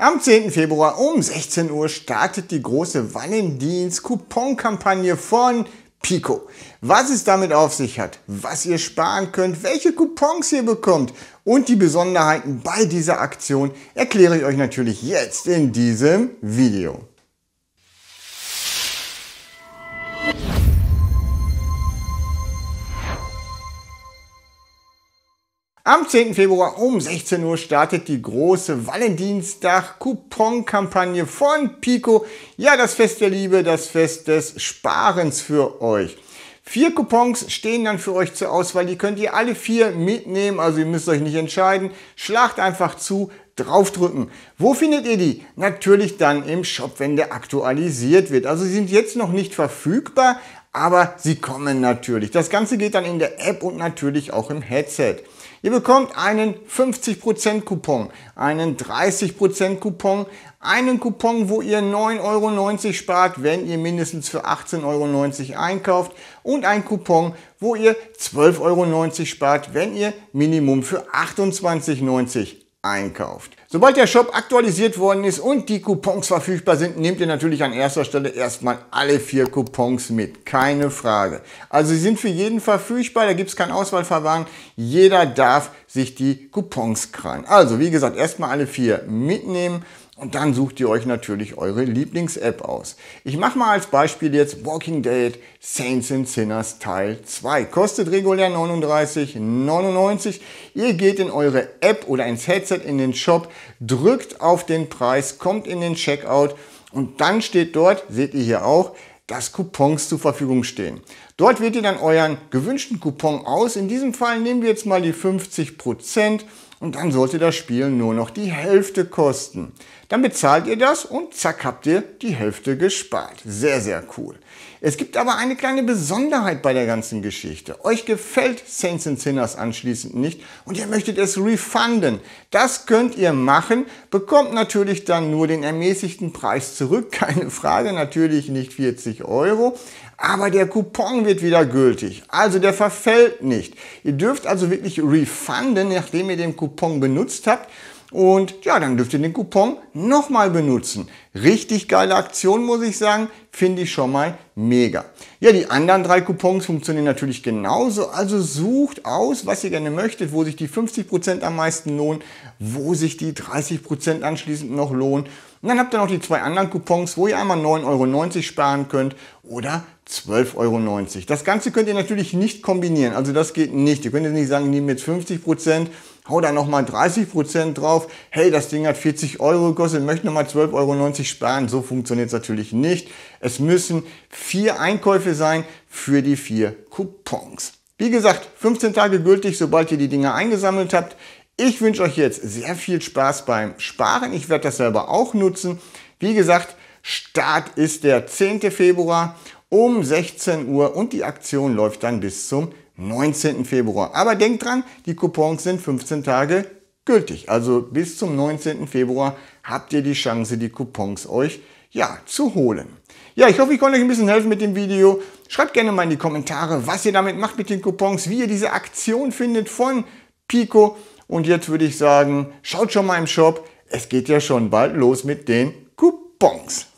Am 10. Februar um 16 Uhr startet die große Valentins-Coupon-Kampagne von Pico. Was es damit auf sich hat, was ihr sparen könnt, welche Coupons ihr bekommt und die Besonderheiten bei dieser Aktion erkläre ich euch natürlich jetzt in diesem Video. Am 10. Februar um 16 Uhr startet die große Valentinstag-Coupon-Kampagne von Pico. Ja, das Fest der Liebe, das Fest des Sparens für euch. Vier Coupons stehen dann für euch zur Auswahl. Die könnt ihr alle vier mitnehmen, also ihr müsst euch nicht entscheiden. Schlagt einfach zu, draufdrücken. Wo findet ihr die? Natürlich dann im Shop, wenn der aktualisiert wird. Also sie sind jetzt noch nicht verfügbar, aber sie kommen natürlich. Das Ganze geht dann in der App und natürlich auch im Headset. Ihr bekommt einen 50% Coupon, einen 30% Coupon, einen Coupon, wo ihr 9,90 Euro spart, wenn ihr mindestens für 18,90 Euro einkauft und einen Coupon, wo ihr 12,90 Euro spart, wenn ihr Minimum für 28,90 Euro einkauft. Sobald der Shop aktualisiert worden ist und die Coupons verfügbar sind, nehmt ihr natürlich an erster Stelle erstmal alle vier Coupons mit. Keine Frage. Also sie sind für jeden verfügbar, da gibt es kein Auswahlverfahren. Jeder darf sich die Coupons krallen. Also wie gesagt, erstmal alle vier mitnehmen und dann sucht ihr euch natürlich eure Lieblings-App aus. Ich mache mal als Beispiel jetzt Walking Dead Saints and Sinners Teil 2. Kostet regulär 39,99. Ihr geht in eure App oder ins Headset in den Shop, drückt auf den Preis, kommt in den Checkout und dann steht dort, seht ihr hier auch, dass Coupons zur Verfügung stehen. Dort wählt ihr dann euren gewünschten Coupon aus. In diesem Fall nehmen wir jetzt mal die 50 Prozent und dann sollte das Spiel nur noch die Hälfte kosten. Dann bezahlt ihr das und zack habt ihr die Hälfte gespart. Sehr, sehr cool. Es gibt aber eine kleine Besonderheit bei der ganzen Geschichte. Euch gefällt Saints and Sinners anschließend nicht und ihr möchtet es refunden. Das könnt ihr machen, bekommt natürlich dann nur den ermäßigten Preis zurück, keine Frage, natürlich nicht 40 Euro, aber der Coupon wird wieder gültig, also der verfällt nicht. Ihr dürft also wirklich refunden, nachdem ihr den Coupon Coupon benutzt habt. Und ja, dann dürft ihr den Coupon nochmal benutzen. Richtig geile Aktion, muss ich sagen. Finde ich schon mal mega. Ja, die anderen drei Coupons funktionieren natürlich genauso. Also sucht aus, was ihr gerne möchtet, wo sich die 50% am meisten lohnen, wo sich die 30% anschließend noch lohnen. Und dann habt ihr noch die zwei anderen Coupons, wo ihr einmal 9,90 Euro sparen könnt oder 12,90 Euro. Das Ganze könnt ihr natürlich nicht kombinieren. Also das geht nicht. Ihr könnt jetzt nicht sagen, nehmt jetzt 50 Prozent hau da nochmal 30% drauf. Hey, das Ding hat 40 Euro gekostet, möchte nochmal 12,90 Euro sparen. So funktioniert es natürlich nicht. Es müssen vier Einkäufe sein für die vier Coupons. Wie gesagt, 15 Tage gültig, sobald ihr die Dinger eingesammelt habt. Ich wünsche euch jetzt sehr viel Spaß beim Sparen. Ich werde das selber auch nutzen. Wie gesagt, Start ist der 10. Februar um 16 Uhr und die Aktion läuft dann bis zum 19. Februar. Aber denkt dran, die Coupons sind 15 Tage gültig. Also bis zum 19. Februar habt ihr die Chance, die Coupons euch ja, zu holen. Ja, ich hoffe, ich konnte euch ein bisschen helfen mit dem Video. Schreibt gerne mal in die Kommentare, was ihr damit macht mit den Coupons, wie ihr diese Aktion findet von Pico. Und jetzt würde ich sagen, schaut schon mal im Shop. Es geht ja schon bald los mit den Coupons.